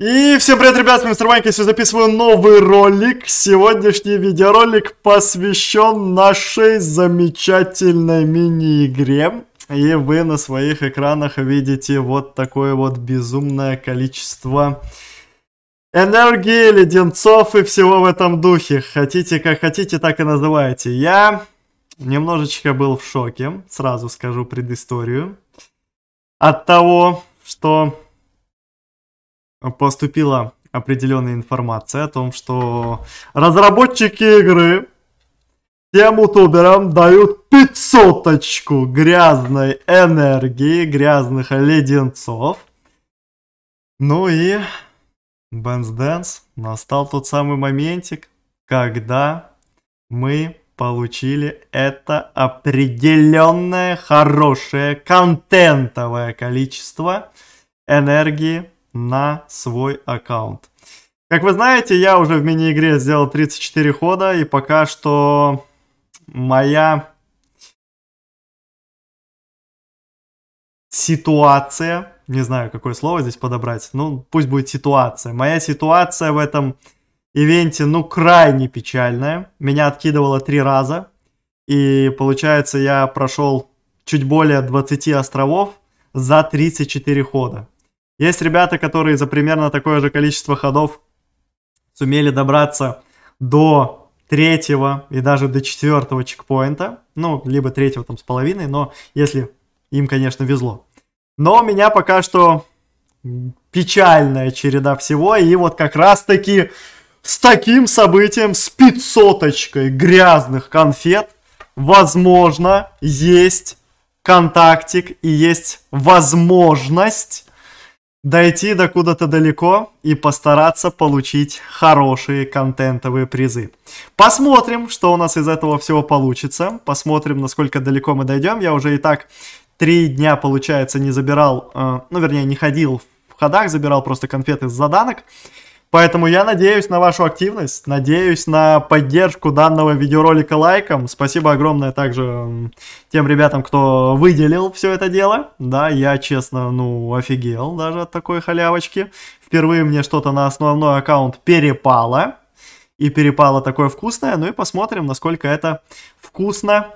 И всем привет, ребят, с вами Мистер Ванька, я записываю новый ролик. Сегодняшний видеоролик посвящен нашей замечательной мини-игре. И вы на своих экранах видите вот такое вот безумное количество энергии, леденцов и всего в этом духе. Хотите, как хотите, так и называйте. Я немножечко был в шоке, сразу скажу предысторию, от того, что Э, поступила определенная информация о том, что разработчики игры всем утуберам дают пятьсоточку грязной энергии, грязных леденцов. Ну и Бенс Дэнс настал тот самый моментик, когда мы получили это определенное хорошее контентовое количество энергии на свой аккаунт. Как вы знаете, я уже в мини-игре сделал 34 хода, и пока что моя ситуация, не знаю, какое слово здесь подобрать, ну, пусть будет ситуация. Моя ситуация в этом ивенте, ну, крайне печальная. Меня откидывало три раза, и получается, я прошел чуть более 20 островов за 34 хода. Есть ребята, которые за примерно такое же количество ходов сумели добраться до третьего и даже до четвертого чекпоинта, ну, либо третьего там с половиной, но если им, конечно, везло. Но у меня пока что печальная череда всего, и вот как раз-таки с таким событием, с пятьсоточкой грязных конфет, возможно, есть контактик и есть возможность дойти до куда-то далеко и постараться получить хорошие контентовые призы. Посмотрим, что у нас из этого всего получится. Посмотрим, насколько далеко мы дойдем. Я уже и так три дня, получается, не забирал, э, ну, вернее, не ходил в ходах, забирал просто конфеты с заданок. Поэтому я надеюсь на вашу активность, надеюсь на поддержку данного видеоролика лайком. Спасибо огромное также тем ребятам, кто выделил все это дело. Да, я, честно, ну, офигел даже от такой халявочки. Впервые мне что-то на основной аккаунт перепало. И перепало такое вкусное. Ну и посмотрим, насколько это вкусно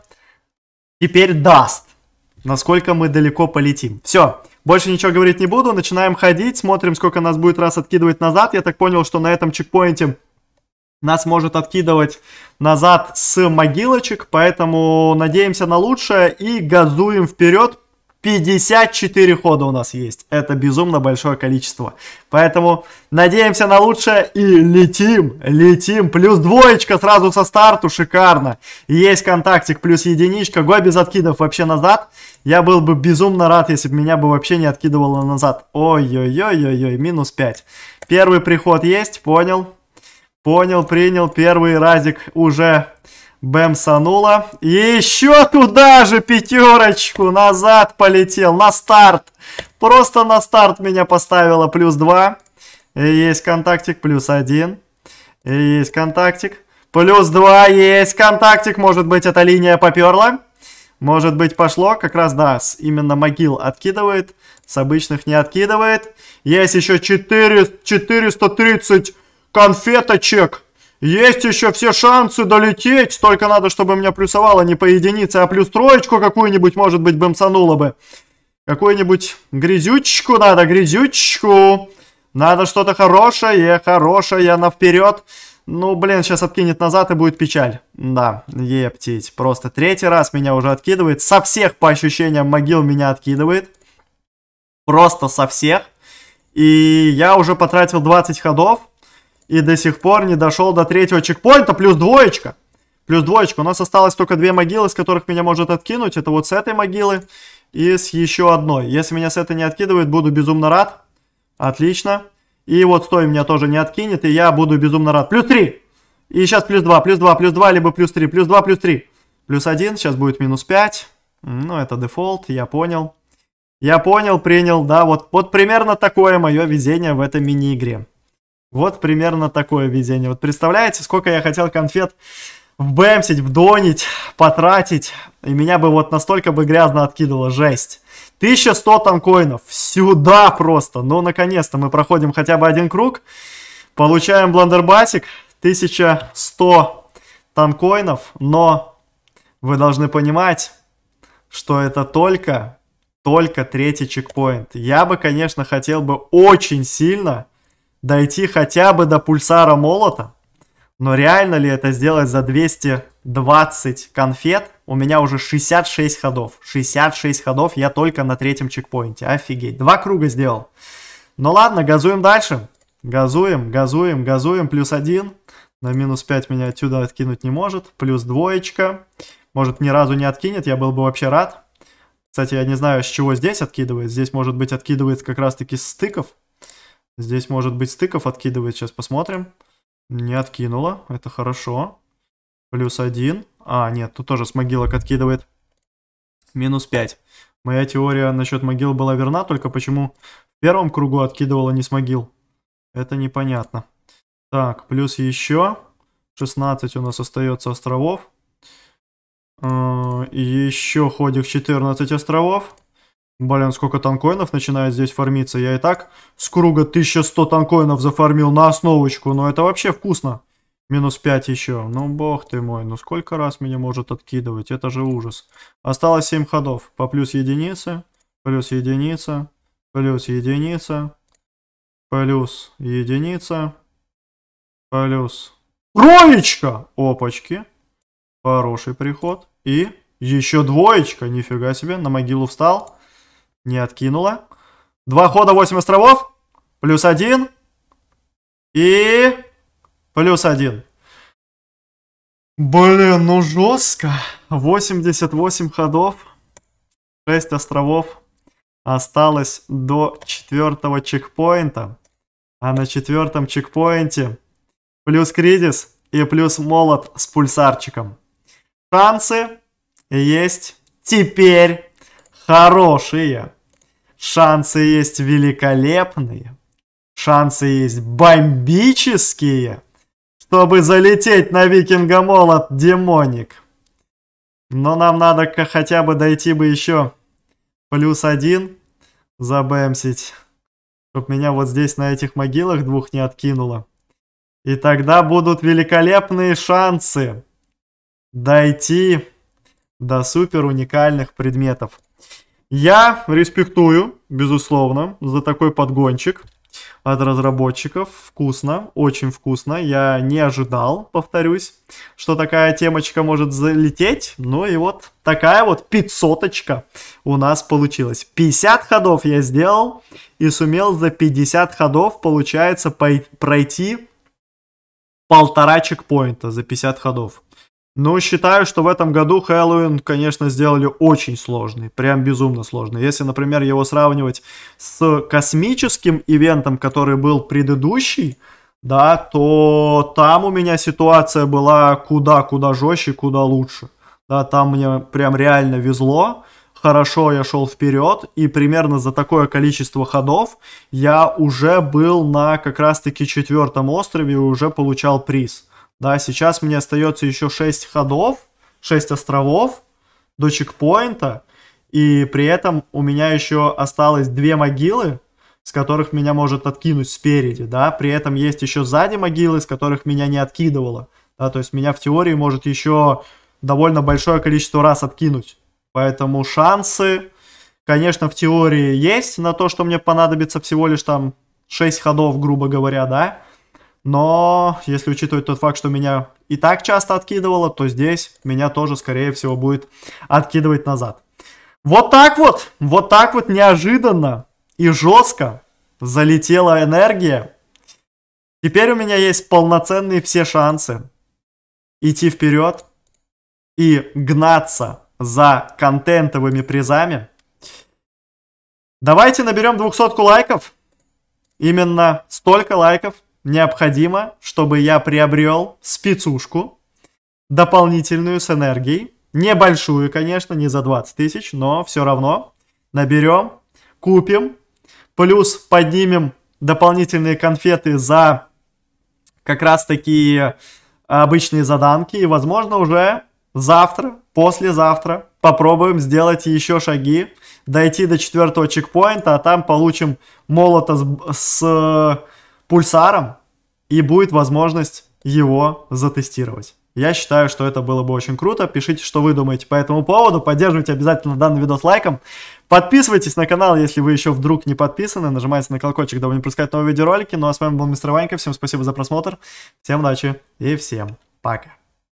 теперь даст. Насколько мы далеко полетим. Все. Больше ничего говорить не буду, начинаем ходить, смотрим, сколько нас будет раз откидывать назад. Я так понял, что на этом чекпоинте нас может откидывать назад с могилочек, поэтому надеемся на лучшее и газуем вперед, 54 хода у нас есть. Это безумно большое количество. Поэтому надеемся на лучшее и летим, летим. Плюс двоечка сразу со старту, шикарно. Есть контактик, плюс единичка. Го без откидов вообще назад. Я был бы безумно рад, если бы меня бы вообще не откидывало назад. Ой-ой-ой-ой-ой, минус 5. Первый приход есть, понял. Понял, принял. Первый разик уже Бэмсануло. И еще туда же пятерочку. Назад полетел. На старт. Просто на старт меня поставило. Плюс два И есть контактик. Плюс один И есть контактик. Плюс два Есть контактик. Может быть, эта линия поперла. Может быть, пошло. Как раз, да, именно могил откидывает. С обычных не откидывает. Есть еще 4, 430 конфеточек. Есть еще все шансы долететь, только надо, чтобы меня плюсовало не по единице, а плюс троечку какую-нибудь, может быть, бэмсануло бы. Какую-нибудь грязючку надо, грязючку. Надо что-то хорошее, хорошее, на вперед. Ну, блин, сейчас откинет назад и будет печаль. Да, ептить. Просто третий раз меня уже откидывает. Со всех, по ощущениям, могил меня откидывает. Просто со всех. И я уже потратил 20 ходов. И до сих пор не дошел до третьего чекпоинта, плюс двоечка. Плюс двоечка. У нас осталось только две могилы, с которых меня может откинуть. Это вот с этой могилы и с еще одной. Если меня с этой не откидывает, буду безумно рад. Отлично. И вот стой меня тоже не откинет, и я буду безумно рад. Плюс три И сейчас плюс два плюс два плюс два либо плюс три плюс два плюс три Плюс один сейчас будет минус пять Ну, это дефолт, я понял. Я понял, принял, да, вот, вот примерно такое мое везение в этой мини-игре. Вот примерно такое видение. Вот представляете, сколько я хотел конфет вбэмсить, вдонить, потратить, и меня бы вот настолько бы грязно откидывало, жесть. 1100 танкоинов, сюда просто, ну наконец-то мы проходим хотя бы один круг, получаем бландербасик, 1100 танкоинов, но вы должны понимать, что это только, только третий чекпоинт. Я бы, конечно, хотел бы очень сильно дойти хотя бы до пульсара молота. Но реально ли это сделать за 220 конфет? У меня уже 66 ходов. 66 ходов я только на третьем чекпоинте. Офигеть. Два круга сделал. Ну ладно, газуем дальше. Газуем, газуем, газуем. Плюс один. На минус 5 меня отсюда откинуть не может. Плюс двоечка. Может, ни разу не откинет. Я был бы вообще рад. Кстати, я не знаю, с чего здесь откидывает. Здесь, может быть, откидывает как раз-таки с стыков. Здесь, может быть, стыков откидывает. Сейчас посмотрим. Не откинула. Это хорошо. Плюс один. А, нет, тут тоже с могилок откидывает. Минус пять. Моя теория насчет могил была верна, только почему в первом кругу откидывала не с могил. Это непонятно. Так, плюс еще. 16 у нас остается островов. Э, еще ходик 14 островов. Блин, сколько танкоинов начинает здесь фармиться. Я и так с круга 1100 танкоинов зафармил на основочку. Но это вообще вкусно. Минус 5 еще. Ну, бог ты мой. Ну, сколько раз меня может откидывать? Это же ужас. Осталось 7 ходов. По плюс единицы. Плюс единица. Плюс единица. Плюс единица. Плюс. Троечка! Опачки. Хороший приход. И еще двоечка. Нифига себе. На могилу встал. Не откинула. Два хода, 8 островов. Плюс один. И... Плюс один. Блин, ну жестко. 88 ходов. 6 островов. Осталось до четвертого чекпоинта. А на четвертом чекпоинте плюс кризис и плюс молот с пульсарчиком. Шансы есть теперь хорошие. Шансы есть великолепные. Шансы есть бомбические, чтобы залететь на Викинга Молот Демоник. Но нам надо хотя бы дойти бы еще плюс один забэмсить, чтобы меня вот здесь на этих могилах двух не откинуло. И тогда будут великолепные шансы дойти до супер уникальных предметов. Я респектую, безусловно, за такой подгончик от разработчиков. Вкусно, очень вкусно. Я не ожидал, повторюсь, что такая темочка может залететь. Ну и вот такая вот пятьсоточка у нас получилась. 50 ходов я сделал и сумел за 50 ходов, получается, пройти полтора чекпоинта за 50 ходов. Но считаю, что в этом году Хэллоуин, конечно, сделали очень сложный, прям безумно сложный. Если, например, его сравнивать с космическим ивентом, который был предыдущий, да, то там у меня ситуация была куда-куда жестче, куда лучше. Да, там мне прям реально везло, хорошо я шел вперед, и примерно за такое количество ходов я уже был на как раз-таки четвертом острове и уже получал приз. Да, сейчас мне остается еще 6 ходов, 6 островов до чекпоинта. И при этом у меня еще осталось две могилы, с которых меня может откинуть спереди, да. При этом есть еще сзади могилы, с которых меня не откидывало. Да, то есть меня в теории может еще довольно большое количество раз откинуть. Поэтому шансы, конечно, в теории есть на то, что мне понадобится всего лишь там 6 ходов, грубо говоря, да. Но если учитывать тот факт, что меня и так часто откидывало, то здесь меня тоже, скорее всего, будет откидывать назад. Вот так вот, вот так вот неожиданно и жестко залетела энергия. Теперь у меня есть полноценные все шансы идти вперед и гнаться за контентовыми призами. Давайте наберем 200 лайков. Именно столько лайков необходимо, чтобы я приобрел спецушку дополнительную с энергией. Небольшую, конечно, не за 20 тысяч, но все равно наберем, купим, плюс поднимем дополнительные конфеты за как раз такие э, обычные заданки. И, возможно, уже завтра, послезавтра попробуем сделать еще шаги, дойти до четвертого чекпоинта, а там получим молота с, с пульсаром, и будет возможность его затестировать. Я считаю, что это было бы очень круто. Пишите, что вы думаете по этому поводу. Поддерживайте обязательно данный видос лайком. Подписывайтесь на канал, если вы еще вдруг не подписаны. Нажимайте на колокольчик, дабы не пропускать новые видеоролики. Ну а с вами был Мистер Ванька. Всем спасибо за просмотр. Всем удачи и всем пока.